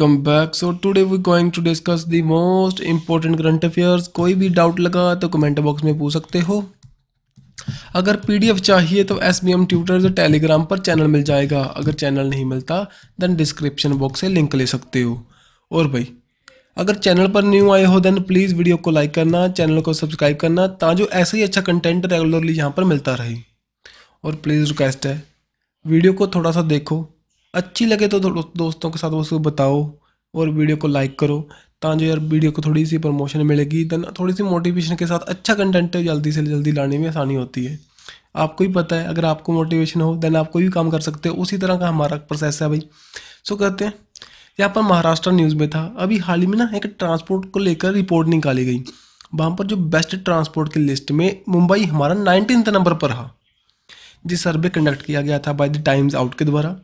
Welcome back so today we going to discuss the most important current affairs कोई भी doubt लगा तो comment box में पूछ सकते हो अगर पीडीएफ चाहिए तो S B M Twitter Telegram पर चैनल मिल जाएगा अगर चैनल नहीं मिलता देन डिस्क्रिप्शन बॉक्स से लिंक ले सकते हो और भाई अगर चैनल पर न्यू आए हो देन प्लीज़ वीडियो को लाइक करना चैनल को सब्सक्राइब करना ताजो ऐसा ही अच्छा कंटेंट रेगुलरली यहाँ पर मिलता रहे और प्लीज़ रिक्वेस्ट है वीडियो को थोड़ा सा देखो अच्छी लगे तो दोस्तों के साथ उसको बताओ और वीडियो को लाइक करो ਤਾਂ ਜੋ ਯਾਰ ਵੀਡੀਓ ਕੋ ਥੋੜੀ ਸੀ ਪ੍ਰੋਮੋਸ਼ਨ ਮਿਲੇਗੀ ਤਾਂ सी मोटिवेशन तो के साथ अच्छा कंटेंट जल्दी से जल्दी लाने में आसानी होती है आपको ही पता है अगर आपको मोटिवेशन हो देन आप कोई भी काम कर सकते हो उसी तरह का हमारा प्रोसेस है भाई सो कहते हैं यहाँ पर महाराष्ट्र न्यूज़ में था अभी हाल ही में ना एक ट्रांसपोर्ट को लेकर रिपोर्ट निकाली गई वहाँ पर जो बेस्ट ट्रांसपोर्ट की लिस्ट में मुंबई हमारा नाइनटीन नंबर पर रहा जिस सर्वे कंडक्ट किया गया था बाय द टाइम्स आउट के द्वारा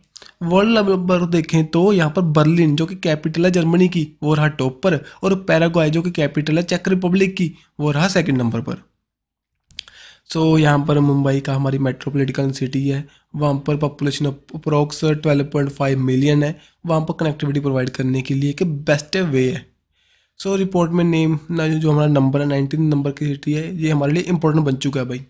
वर्ल्ड नंबर पर देखें तो यहाँ पर बर्लिन जो कि कैपिटल है जर्मनी की वो रहा टॉप पर और पैराग्वाई जो कि कैपिटल है चेक रिपब्लिक की वो रहा सेकंड नंबर पर सो so, यहाँ पर मुंबई का हमारी मेट्रोपोलिटिकल सिटी है वहाँ पर population approx twelve point five million है वहाँ पर कनेक्टिविटी प्रोवाइड करने के लिए एक बेस्ट वे है सो so, रिपोर्ट में नेम ना जो हमारा नंबर है नाइनटीन नंबर की सिटी है ये हमारे लिए इंपॉर्टेंट बन चुका है भाई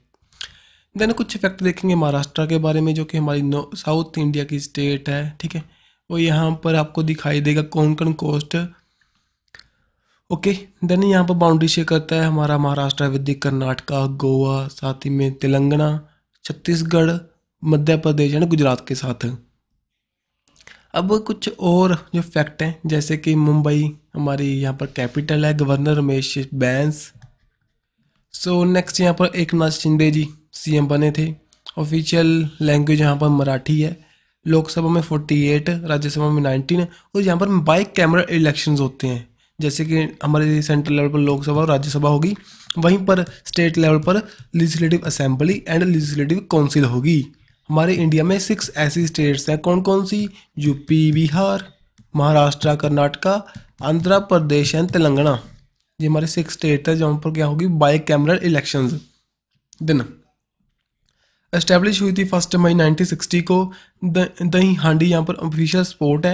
देन कुछ फैक्ट देखेंगे महाराष्ट्र के बारे में जो कि हमारी साउथ इंडिया की स्टेट है ठीक है और यहाँ पर आपको दिखाई देगा कौन कोस्ट ओके देन यहाँ पर बाउंड्री शेयर करता है हमारा महाराष्ट्र विद्य कर्नाटका गोवा साथ ही में तेलंगाना छत्तीसगढ़ मध्य प्रदेश यानी गुजरात के साथ अब कुछ और जो फैक्ट हैं जैसे कि मुंबई हमारी यहाँ पर कैपिटल है governor Ramesh Bais so next यहाँ पर एक नाथ शिंदे जी सीएम बने थे ऑफिशियल लैंग्वेज यहाँ पर मराठी है लोकसभा में 48 राज्यसभा में 19 और यहाँ पर बाई कैमरा इलेक्शंस होते हैं जैसे कि हमारे सेंट्रल लेवल पर लोकसभा और राज्यसभा होगी वहीं पर स्टेट लेवल पर legislative assembly and legislative council होगी हमारे इंडिया में सिक्स ऐसी स्टेट्स हैं कौन कौन सी यूपी बिहार महाराष्ट्र कर्नाटका आंध्र प्रदेश एंड तेलंगाना ये हमारे सिक्स स्टेट है जहाँ पर क्या होगी बाई कैमरल इलेक्शंस दिन एस्टेब्लिश हुई थी फर्स्ट मई 1960 को दही हांडी यहाँ पर ऑफिशियल स्पोर्ट है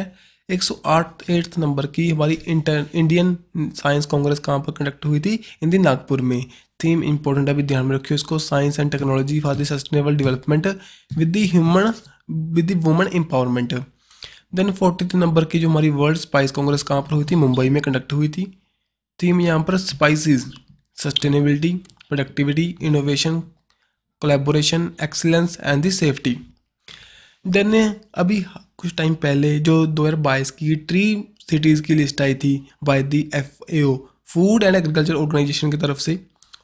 एक सौ आठ नंबर की हमारी इंटर इंडियन साइंस कांग्रेस कहाँ पर कंडक्ट हुई थी इन दी नागपुर में थीम इंपॉर्टेंट अभी ध्यान में रखियो इसको science and technology for the sustainable development with the human with the woman empowerment then forty number की जो हमारी वर्ल्ड स्पाइस कांग्रेस कहाँ पर हुई थी मुंबई में कंडक्ट हुई थी थीम यहाँ पर spices sustainability productivity innovation collaboration excellence and the safety then अभी कुछ टाइम पहले जो 2022 की ट्री सिटीज़ की लिस्ट आई थी by the F A O food and agriculture organisation की तरफ से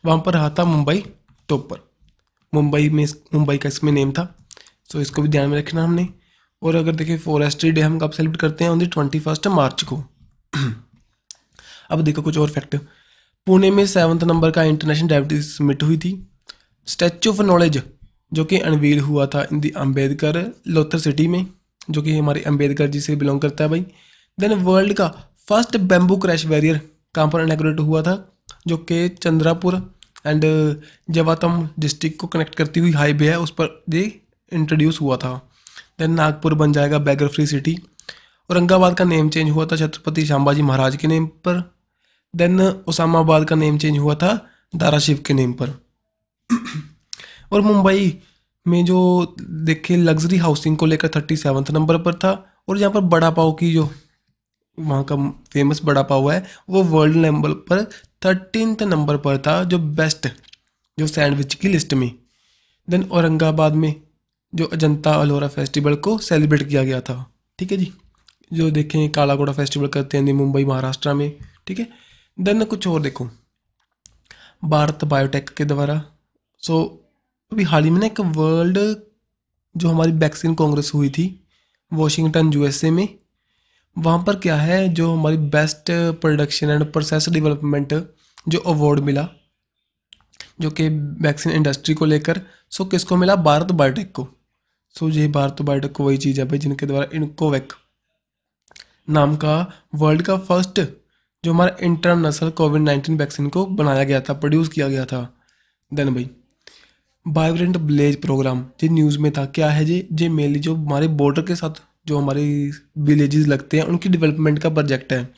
वहाँ पर रहा था मुंबई टॉपर पर मुंबई में मुंबई का इसमें नेम था सो इसको भी ध्यान में रखना हमने और अगर देखें फॉरेस्ट्री डे हम कब सेलिब्रेट करते हैं ऑन ट्वेंटी फर्स्ट मार्च को अब देखो कुछ और फैक्ट पुणे में सेवन्थ नंबर का इंटरनेशनल डायबिटीज समिट हुई थी स्टैचू ऑफ नॉलेज जो कि अनवील हुआ था इन दी अम्बेडकर लोथर सिटी में जो कि हमारे अम्बेडकर जी से बिलोंग करता है भाई देन वर्ल्ड का फर्स्ट बैम्बू क्रैश बैरियर कहाँ पर इनाग्रेट हुआ था जो कि चंद्रापुर एंड जवातम डिस्ट्रिक्ट को कनेक्ट करती हुई हाईवे है उस पर ये इंट्रोड्यूस हुआ था देन नागपुर बन जाएगा बैगर फ्री सिटी औरंगाबाद का नेम चेंज हुआ था छत्रपति शाम्बाजी महाराज के नेम पर देन उसामाबाद का नेम चेंज हुआ था दारा शिव के नेम पर और मुंबई में जो देखे लग्जरी हाउसिंग को लेकर थर्टी सेवन्थ नंबर पर था और यहाँ पर बड़ा पाव की जो वहाँ का फेमस बड़ा पाव है वो वर्ल्ड नंबर पर थर्टीनथ नंबर पर था जो बेस्ट जो सैंडविच की लिस्ट में देन औरंगाबाद में जो अजंता अलोरा फेस्टिवल को सेलिब्रेट किया गया था ठीक है जी जो देखें काला घोड़ा फेस्टिवल करते हैं मुंबई महाराष्ट्र में ठीक है देन कुछ और देखो भारत बायोटेक के द्वारा सो अभी हाल ही में ना एक वर्ल्ड जो हमारी वैक्सीन कांग्रेस हुई थी वॉशिंगटन यूएसए में वहाँ पर क्या है जो हमारी best production and process development जो अवार्ड मिला जो कि वैक्सीन इंडस्ट्री को लेकर सो किसको मिला भारत बायोटेक को सो ये भारत बायोटेक को वही चीज़ है भाई जिनके द्वारा इनकोवैक नाम का वर्ल्ड का फर्स्ट जो हमारा इंटरनेशनल कोविड नाइन्टीन वैक्सीन को बनाया गया था प्रोड्यूस किया गया था देन भाई वाइब्रेंट विलेज प्रोग्राम जी न्यूज़ में था क्या है जी जे मेनली जो हमारे बॉर्डर के साथ जो हमारे विलेज लगते हैं उनकी डेवलपमेंट का प्रोजेक्ट है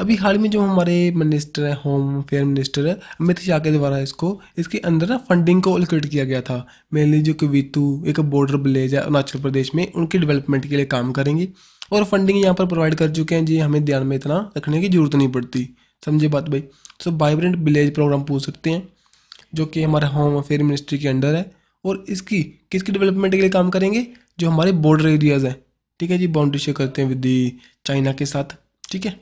अभी हाल में जो हमारे मिनिस्टर हैं होम अफेयर मिनिस्टर है अमित शाह के द्वारा इसको इसके अंदर ना फंडिंग को अलोकेट किया गया था मेनली जो कवितू एक बॉर्डर विलेज है अरुणाचल प्रदेश में उनकी डेवलपमेंट के लिए काम करेंगे और फंडिंग यहाँ पर प्रोवाइड कर चुके हैं जी हमें ध्यान में इतना रखने की जरूरत नहीं पड़ती समझे बात भाई सो वाइब्रेंट विलेज प्रोग्राम पूछ सकते हैं जो कि हमारे होम अफेयर मिनिस्ट्री के अंडर है और इसकी किसकी डेवलपमेंट के लिए काम करेंगे जो हमारे बॉर्डर एरियाज़ हैं ठीक है जी बाउंड्री शेयर करते हैं विद दी चाइना के साथ ठीक है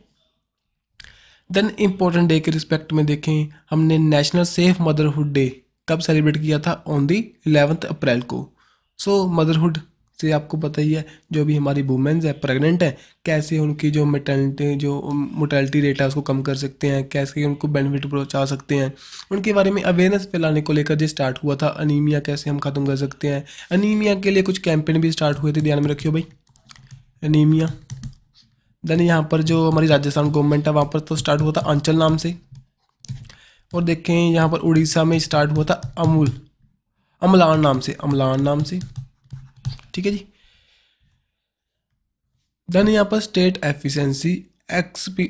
देन इम्पोर्टेंट डे के रिस्पेक्ट में देखें हमने नेशनल सेफ मदरहुड डे कब सेलिब्रेट किया था ऑन दी इलेवंथ अप्रैल को सो मदरहुड से आपको पता ही है जो भी हमारी वुमेंस है प्रेग्नेंट है कैसे उनकी जो मेटर्निटी जो मोटेलिटी रेट है उसको कम कर सकते हैं कैसे उनको बेनिफिट पहुँचा सकते हैं उनके बारे में अवेयरनेस फैलाने को लेकर जो स्टार्ट हुआ था अनिमिया कैसे हम ख़त्म कर सकते हैं अनीमिया के लिए कुछ कैंपेन भी स्टार्ट हुए थे ध्यान में रखियो भाई अनीमिया देन यहाँ पर जो हमारी राजस्थान गवर्नमेंट है वहाँ पर तो स्टार्ट हुआ था अंचल नाम से और देखें यहाँ पर उड़ीसा में स्टार्ट हुआ था अमूल अमलान नाम से अमलान नाम से ठीक है जी देन यहाँ पर state efficiency X P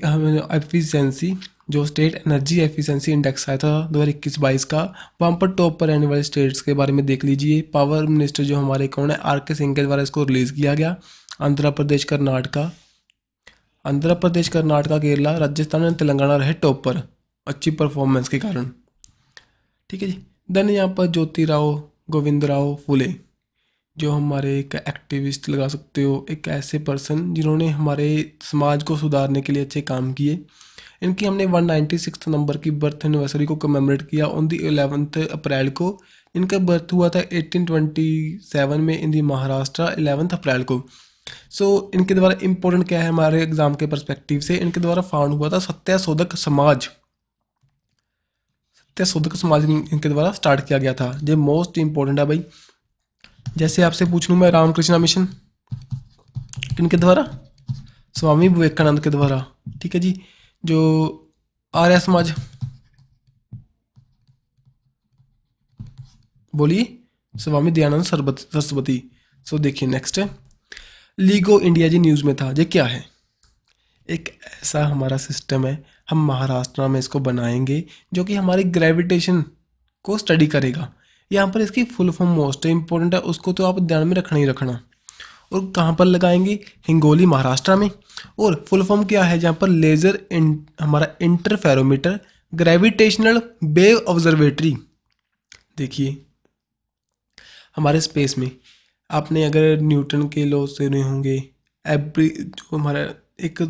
efficiency जो स्टेट एनर्जी एफिशिएंसी इंडेक्स आया था दो हज़ार इक्कीस बाईस का वहाँ पर टॉप पर रहने वाले स्टेट्स के बारे में देख लीजिए पावर मिनिस्टर जो हमारे कौन है आर के सिंह के द्वारा इसको रिलीज़ किया गया आंध्र प्रदेश कर्नाटका आंध्र प्रदेश कर्नाटका केरला राजस्थान और तेलंगाना रहे टॉप पर अच्छी परफॉर्मेंस के कारण ठीक है जी देन यहाँ पर ज्योति राव गोविंद राव फुले जो हमारे एक एक्टिविस्ट लगा सकते हो एक ऐसे पर्सन जिन्होंने हमारे समाज को सुधारने के लिए अच्छे काम किए इनकी हमने वन नाइन्टी सिक्स नंबर की बर्थ एनिवर्सरी को कमेमोरेट किया ऑन दी एलेवंथ अप्रैल को इनका बर्थ हुआ था एटीन ट्वेंटी सेवन में इन दी महाराष्ट्र एलेवंथ अप्रैल को सो so, इनके द्वारा इम्पोर्टेंट क्या है हमारे एग्जाम के परस्पेक्टिव से इनके द्वारा फाउंड हुआ था सत्याशोधक समाज सत्याशोधक समाज इनके द्वारा स्टार्ट किया गया था ये मोस्ट इम्पोर्टेंट है भाई जैसे आपसे पूछ लूँ मैं रामकृष्णा मिशन किनके द्वारा स्वामी विवेकानंद के द्वारा ठीक है जी जो आर्य समाज बोलिए स्वामी दयानंद सरस्वती सो देखिए नेक्स्ट है लीगो इंडिया जी न्यूज़ में था ये क्या है एक ऐसा हमारा सिस्टम है हम महाराष्ट्र में इसको बनाएंगे जो कि हमारी ग्रेविटेशन को स्टडी करेगा यहाँ पर इसकी फुल फॉर्म मोस्ट इंपॉर्टेंट है उसको तो आप ध्यान में रखना ही रखना और कहाँ पर लगाएंगे हिंगोली महाराष्ट्र में और फुल फॉर्म क्या है जहाँ पर लेज़र इन, हमारा इंटरफेरोमीटर ग्रेविटेशनल बेव ऑब्जर्वेटरी देखिए हमारे स्पेस में आपने अगर न्यूटन के लॉ सुने होंगे एवरी जो हमारा एक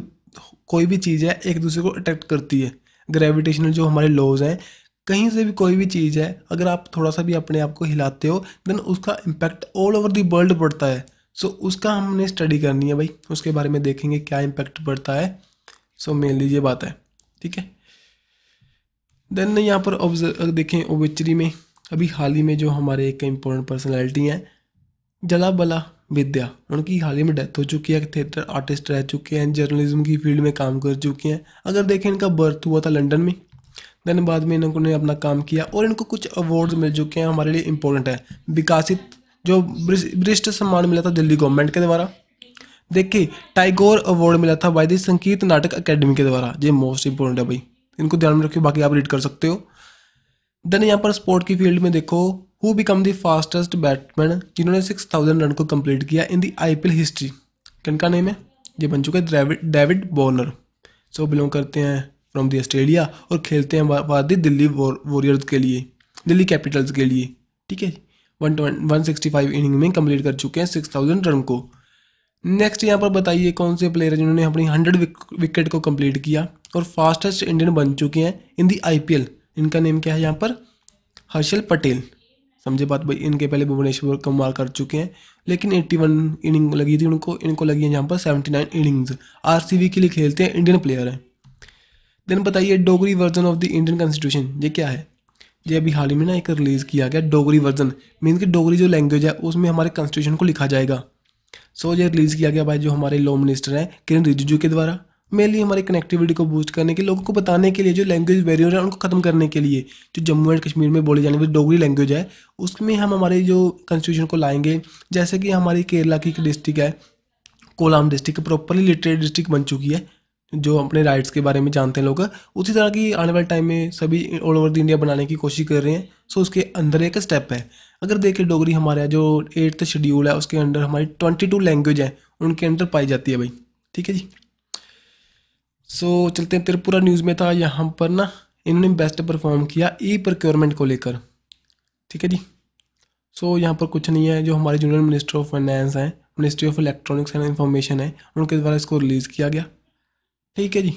कोई भी चीज़ है एक दूसरे को अट्रैक्ट करती है ग्रेविटेशनल जो हमारे लॉज हैं कहीं से भी कोई भी चीज़ है अगर आप थोड़ा सा भी अपने आप को हिलाते हो देन उसका impact all over the world पड़ता है सो so, उसका हमने स्टडी करनी है भाई उसके बारे में देखेंगे क्या इम्पैक्ट पड़ता है सो so, मेनली ये बात है ठीक है देन यहाँ पर ऑब्जर्व देखें ओबिचरी में अभी हाल ही में जो हमारे एक इम्पोर्टेंट पर्सनैलिटी हैं जला बला विद्या उनकी हाल ही में डेथ हो चुकी है थिएटर आर्टिस्ट रह चुके हैं जर्नलिज्म की फील्ड में काम कर चुके हैं अगर देखें इनका बर्थ हुआ था लंदन में देन बाद में इन्होंने अपना काम किया और इनको कुछ अवार्ड्स मिल चुके हैं हमारे लिए इंपॉर्टेंट है विकासित जो वरिष्ठ सम्मान मिला था दिल्ली गवर्नमेंट के द्वारा देखिए टाइगोर अवार्ड मिला था द संगीत नाटक अकेडमी के द्वारा ये मोस्ट इंपॉर्टेंट है भाई इनको ध्यान में रखिए बाकी आप रीड कर सकते हो देन यहाँ पर स्पोर्ट की फील्ड में देखो who become the fastest batsman जिन्होंने सिक्स थाउजेंड रन को कंप्लीट किया in the I P L history किनका नेम है ये बन चुका है डेविड बॉर्नर सो बिलोंग करते हैं फ्रॉम दी ऑस्ट्रेलिया और खेलते हैं वादी दिल्ली वॉरियर्स के लिए दिल्ली कैपिटल्स के लिए ठीक है one one sixty five inning में कंप्लीट कर चुके हैं सिक्स थाउजेंड रन को नेक्स्ट यहाँ पर बताइए कौन से प्लेयर हैं जिन्होंने अपनी हंड्रेड विकेट को कंप्लीट किया और फास्टेस्ट इंडियन बन चुके हैं इन दी एल इनका नेम क्या है यहाँ पर हर्षल पटेल समझे बात भाई इनके पहले भुवनेश्वर कुमार कर चुके हैं लेकिन 81 इनिंग लगी थी उनको इनको लगी है यहाँ पर 79 इनिंग्स आरसीबी के लिए खेलते हैं इंडियन प्लेयर हैं देन बताइए Dogri version of the Indian constitution ये क्या है ये अभी हाल ही में ना एक रिलीज़ किया गया डोगरी वर्जन मीन कि डोगरी जो लैंग्वेज है उसमें हमारे कॉन्स्टिट्यूशन को लिखा जाएगा सो so, ये रिलीज़ किया गया भाई जो हमारे लॉ मिनिस्टर हैं किरण रिजिजू के द्वारा मेनली हमारी कनेक्टिविटी को बूस्ट करने के लोगों को बताने के लिए जो लैंग्वेज बैरियर है उनको ख़त्म करने के लिए जो जम्मू एंड कश्मीर में बोली जाने वाली डोगरी लैंग्वेज है उसमें हम हमारे जो कॉन्स्टिट्यूशन को लाएंगे जैसे कि हमारी केरला की एक डिस्ट्रिक्ट है Kollam district properly literate district बन चुकी है जो अपने राइट्स के बारे में जानते हैं लोग उसी तरह की आने वाले टाइम में सभी ऑल ओवर द इंडिया बनाने की कोशिश कर रहे हैं सो उसके अंदर एक स्टेप है अगर देखें डोगरी हमारे जो एट्थ शेड्यूल है उसके अंडर हमारी ट्वेंटी टू लैंग्वेज है उनके अंडर पाई जाती है भाई ठीक है जी सो so, चलते हैं त्रिपुरा न्यूज़ में था यहाँ पर ना इन्होंने बेस्ट परफॉर्म किया ई प्रोक्योरमेंट को लेकर ठीक है जी सो so, यहाँ पर कुछ नहीं है जो हमारे जूनियर मिनिस्टर ऑफ फाइनेंस हैं ministry of electronics and information है उनके द्वारा इसको रिलीज़ किया गया ठीक है जी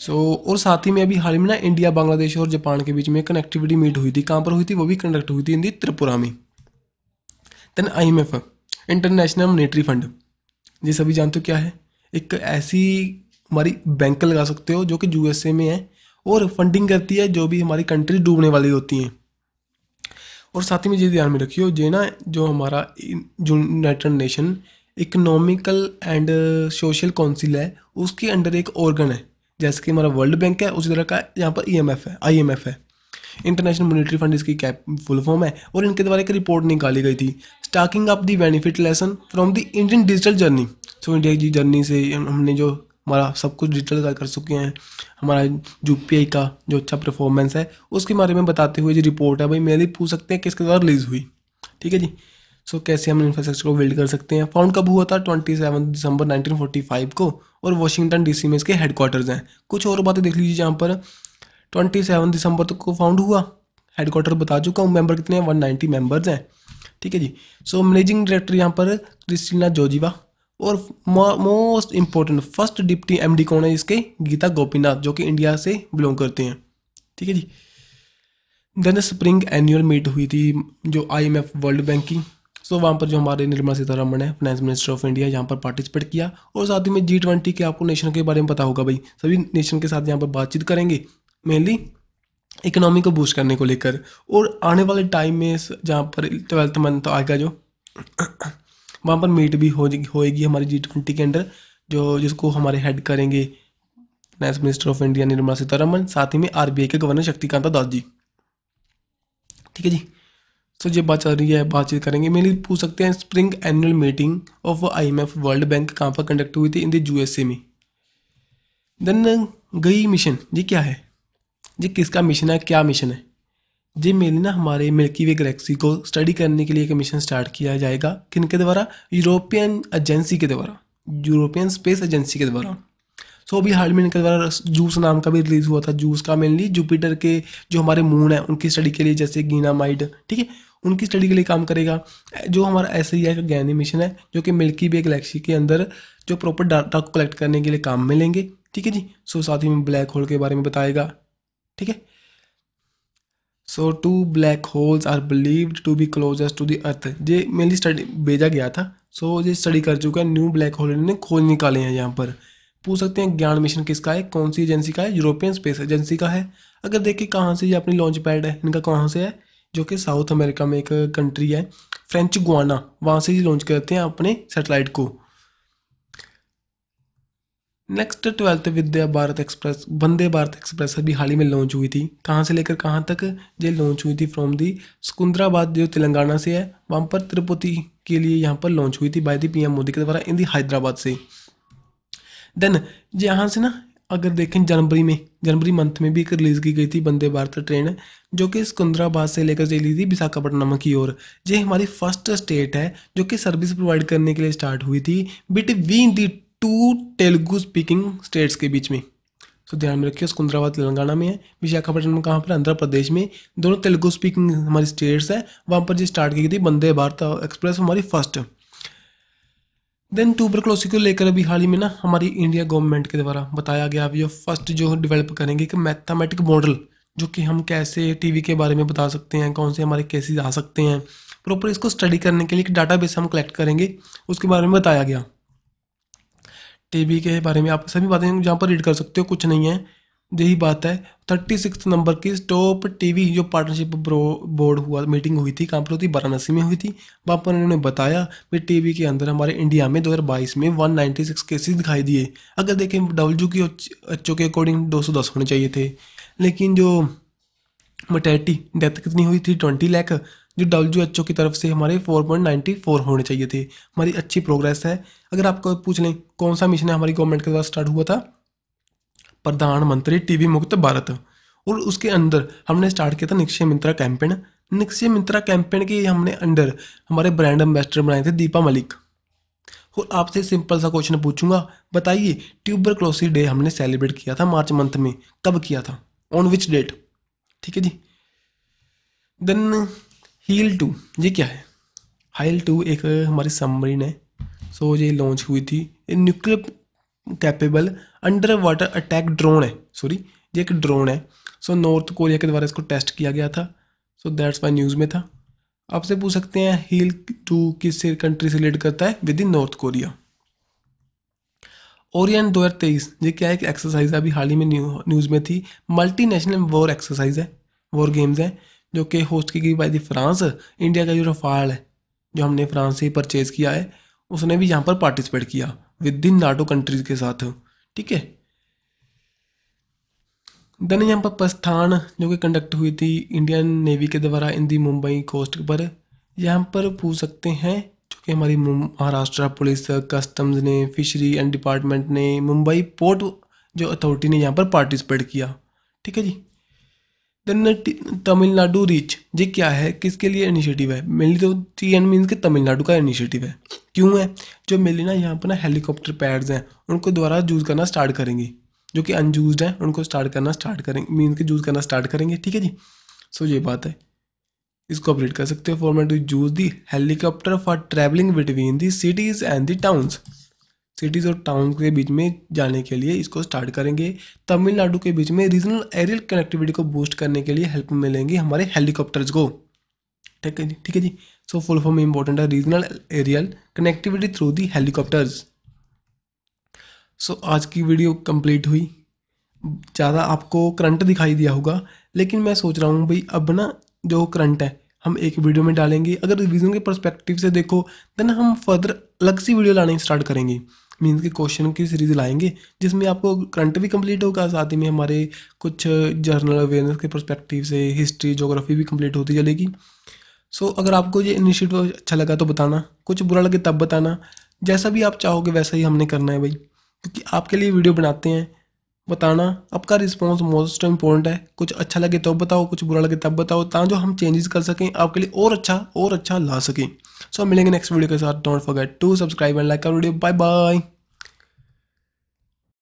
सो so, और साथ ही में अभी हाल ही में ना इंडिया बांग्लादेश और जापान के बीच में कनेक्टिविटी मीट हुई थी कहाँ पर हुई थी वो भी कंडक्ट हुई थी इन दी त्रिपुरा में then I international monetary fund ये सभी जानते हो क्या है एक ऐसी हमारी बैंक लगा सकते हो जो कि यूएसए में है और फंडिंग करती है जो भी हमारी कंट्री डूबने वाली होती हैं और साथ ही में ये ध्यान में रखियो जे ना जो हमारा United Nation economical and social council है उसके अंडर एक ऑर्गन है जैसे कि हमारा वर्ल्ड बैंक है उसी तरह का यहाँ पर ईएमएफ e है आईएमएफ है इंटरनेशनल मोनिट्री फंड इसकी कैप फुल फॉर्म है और इनके द्वारा एक रिपोर्ट निकाली गई थी stacking up the benefit lesson from the Indian digital journey so India की जर्नी से हमने जो हमारा सब कुछ डिजिटल कर चुके हैं हमारा यू का जो अच्छा परफॉर्मेंस है उसके बारे में बताते हुए जो रिपोर्ट है भाई मेरे पूछ सकते हैं किसके द्वारा रिलीज़ हुई ठीक है जी सो so, कैसे हम इंफ्रास्ट्रक्चर को बिल्ड कर सकते हैं फाउंड कब हुआ था twenty seven December nineteen five को और वाशिंगटन डीसी में इसके हेडक्वार्टर्स हैं कुछ और बातें देख लीजिए जहाँ पर ट्वेंटी सेवन दिसंबर तक को फाउंड हुआ हेडक्वार्टर बता चुका हूँ मेंबर कितने हैं वन नाइन्टी मेम्बर्स हैं ठीक है जी सो मैनेजिंग डायरेक्टर यहाँ पर क्रिस्टीना जोजीवा और most important first deputy D कौन है इसके गीता गोपीनाथ जो कि इंडिया से बिलोंग करते हैं ठीक है जी देन स्प्रिंग एनुअल मीट हुई थी जो एफ वर्ल्ड बैंक की सो वहाँ पर जो हमारे निर्मला सीतारमण है फाइनेंस मिनिस्टर ऑफ इंडिया यहाँ पर पार्टिसिपेट किया और साथ ही में जी ट्वेंटी के आपको नेशन के बारे में पता होगा भाई सभी नेशन के साथ यहाँ पर बातचीत करेंगे मेनली इकोनॉमी को बूस्ट करने को लेकर और आने वाले टाइम में जहाँ पर ट्वेल्थ मंथ आएगा जो वहाँ पर मीट भी हो होएगी हमारी जी ट्वेंटी के अंडर जो जिसको हमारे हेड करेंगे finance minister of India Nirmala Sitharaman साथ ही में आर के गवर्नर शक्तिकांता दास जी ठीक है जी सो ये बात चल रही है बातचीत करेंगे लिए पूछ सकते हैं spring annual meeting of F world bank कहाँ पर कंडक्ट हुई थी इन द ए में देन गई मिशन ये क्या है ये किसका मिशन है क्या मिशन है जी मेनली ना हमारे मिल्की वे गैलेक्सी को स्टडी करने के लिए एक मिशन स्टार्ट किया जाएगा किन के द्वारा यूरोपियन एजेंसी के द्वारा यूरोपियन स्पेस एजेंसी के द्वारा सो तो अभी हाल में निकल वाला जूस नाम का भी रिलीज हुआ था जूस का मेनली जुपिटर के जो हमारे मून है उनकी स्टडी के लिए जैसे गीनामाइड ठीक है उनकी स्टडी के लिए काम करेगा जो हमारा ऐसे ही का गैनी मिशन है जो कि मिल्की वे गलेक्सी के अंदर जो प्रॉपर डाटा को कलेक्ट करने के लिए काम में लेंगे ठीक है जी सो साथ ही में ब्लैक होल के बारे में बताएगा ठीक है so two black holes are believed to be closest to the earth ये मेनली स्टडी भेजा गया था सो so, ये स्टडी कर चुका है न्यू ब्लैक होल ने खोज निकाले हैं यहाँ पर पूछ सकते हैं ज्ञान मिशन किसका है कौन सी एजेंसी का है यूरोपियन स्पेस एजेंसी का है अगर देखिए कहाँ से ये अपनी लॉन्च पैड है इनका कहाँ से है जो कि साउथ अमेरिका में एक कंट्री है फ्रेंच गुआना वहाँ से ही लॉन्च करते हैं अपने सेटेलाइट को नेक्स्ट ट्वेल्थ विद्या भारत एक्सप्रेस वंदे भारत एक्सप्रेस अभी हाल ही में लॉन्च हुई थी कहाँ से लेकर कहाँ तक ये लॉन्च हुई थी फ्रॉम दी सिकुंदराबाद जो तेलंगाना से है वहाँ पर तिरुपति के लिए यहाँ पर लॉन्च हुई थी बाय दी पीएम मोदी के द्वारा इन दी हैदराबाद से देन यहाँ से ना अगर देखें जनवरी में जनवरी मंथ में भी एक रिलीज़ की गई थी वंदे भारत ट्रेन जो कि सिकंदराबाद से लेकर चली थी विशाखापट्टनम की ओर ये हमारी फर्स्ट स्टेट है जो कि सर्विस प्रोवाइड करने के लिए स्टार्ट हुई थी between the two Telugu speaking states के बीच में तो ध्यान में रखिए सिकंदराबाद तेलंगाना में है विशाखापट्टनम कहाँ पर आंध्र प्रदेश में दोनों तेलुगु स्पीकिंग हमारी स्टेट्स है वहाँ पर जो स्टार्ट की गई थी वंदे भारत एक्सप्रेस हमारी फर्स्ट देन क्लोसी को लेकर अभी हाल ही में ना हमारी इंडिया गवर्नमेंट के द्वारा बताया गया अभी फर्स्ट जो डेवलप करेंगे कि मैथमेटिक मॉडल जो कि हम कैसे टीवी के बारे में बता सकते हैं कौन से हमारे केसेस आ सकते हैं प्रॉपर इसको स्टडी करने के लिए एक डाटा बेस हम कलेक्ट करेंगे उसके बारे में बताया गया टीवी के बारे में आप सभी बातें जहाँ पर रीड कर सकते हो कुछ नहीं है यही बात है थर्टी सिक्स नंबर की टॉप टीवी जो पार्टनरशिप बोर्ड हुआ मीटिंग हुई थी कहाँ पर होती थी वाराणसी में हुई थी वहाँ पर उन्होंने बताया कि टीवी के अंदर हमारे इंडिया में 2022 में 196 केसेस दिखाई दिए अगर देखें डब्ल्यू की एच के अकॉर्डिंग 210 होने चाहिए थे लेकिन जो मटेरिटी डेथ कितनी हुई थी ट्वेंटी लैख जो डब्ल्यू एच ओ की तरफ से हमारे फोर पॉइंट नाइन्टी फोर होने चाहिए थे हमारी अच्छी प्रोग्रेस है अगर आपको पूछ लें कौन सा मिशन हमारी गवर्नमेंट के द्वारा स्टार्ट हुआ था प्रधानमंत्री टीवी मुक्त भारत और उसके अंदर हमने स्टार्ट किया था निक्षय मित्रा कैंपेन निक्षय मित्रा कैंपेन के हमने अंडर हमारे ब्रांड एम्बेसडर बनाए थे दीपा मलिक और आपसे सिंपल सा क्वेश्चन पूछूंगा बताइए ट्यूबर क्लोसी डे हमने सेलिब्रेट किया था मार्च मंथ में कब किया था ऑन विच डेट ठीक है जी देन हील टू ये क्या है हाइल टू एक हमारी सबमरीन है सो so, ये लॉन्च हुई थी nuclear capable under water attack drone है सॉरी ये एक ड्रोन है सो नॉर्थ कोरिया के द्वारा इसको टेस्ट किया गया था सो दैट्स माई न्यूज़ में था आपसे पूछ सकते हैं हील टू किस कंट्री से लीड करता है विद इन नॉर्थ कोरिया ओरियन दो हजार तेईस ये क्या एक एक्सरसाइज है अभी हाल ही में न्यूज़ में थी मल्टीनेशनल वॉर एक्सरसाइज है वॉर गेम्स हैं जो कि होस्ट की गई बाई दी फ्रांस इंडिया का जो रफाल है जो हमने फ्रांस से परचेज़ किया है उसने भी यहाँ पर पार्टिसिपेट किया विद इन नाटो कंट्रीज के साथ ठीक है देन यहाँ पर प्रस्थान जो कि कंडक्ट हुई थी इंडियन नेवी के द्वारा इन दी मुंबई कोस्ट पर यहाँ पर पूछ सकते हैं जो कि हमारी महाराष्ट्र पुलिस कस्टम्स ने फिशरी एंड डिपार्टमेंट ने मुंबई पोर्ट जो अथॉरिटी ने यहाँ पर पार्टिसिपेट किया ठीक है जी देन तमिलनाडु रीच ये क्या है किसके लिए इनिशिएटिव है मेनली तो टी एंड मीन्स के तमिलनाडु का इनिशिएटिव है क्यों है जो मेनली ना यहाँ पर ना हेलीकॉप्टर पैड्स हैं उनको दोबारा यूज़ करना स्टार्ट करेंगे जो कि अनयूज हैं उनको स्टार्ट करना स्टार्ट करेंगे मीन के यूज़ करना स्टार्ट करेंगे ठीक है जी सो ये बात है इसको अपडेट कर सकते हो format to use the helicopter for travelling between the cities and the towns cities और टाउन के बीच में जाने के लिए इसको स्टार्ट करेंगे तमिलनाडु के बीच में रीजनल एरियल कनेक्टिविटी को बूस्ट करने के लिए हेल्प मिलेंगी हमारे हेलीकॉप्टर्स को ठीक है जी ठीक है जी सो फुल फॉर्म इंपॉर्टेंट है regional aerial connectivity through the helicopters so आज की वीडियो कंप्लीट हुई ज़्यादा आपको करंट दिखाई दिया होगा लेकिन मैं सोच रहा हूँ भाई अब ना जो करंट है हम एक वीडियो में डालेंगे अगर रिविजन के परस्पेक्टिव से देखो देन हम फर्दर अलग सी वीडियो लाने स्टार्ट करेंगे मीन्स के क्वेश्चन की सीरीज लाएंगे जिसमें आपको करंट भी कंप्लीट होगा साथ ही में हमारे कुछ जर्नल अवेयरनेस के परस्पेक्टिव से हिस्ट्री जोग्राफी भी कंप्लीट होती चलेगी सो so, अगर आपको ये इनिशिएटिव अच्छा लगा तो बताना कुछ बुरा लगे तब बताना जैसा भी आप चाहोगे वैसा ही हमने करना है भाई क्योंकि आपके लिए वीडियो बनाते हैं बताना आपका रिस्पॉन्स मोस्ट इम्पोर्टेंट है कुछ अच्छा लगे तब तो बताओ कुछ बुरा लगे तब बताओ ताकि जो हम चेंजेस कर सकें आपके लिए और अच्छा और अच्छा ला सकें So I'm meeting in next video guys. Don't forget to subscribe and like our video. Bye bye.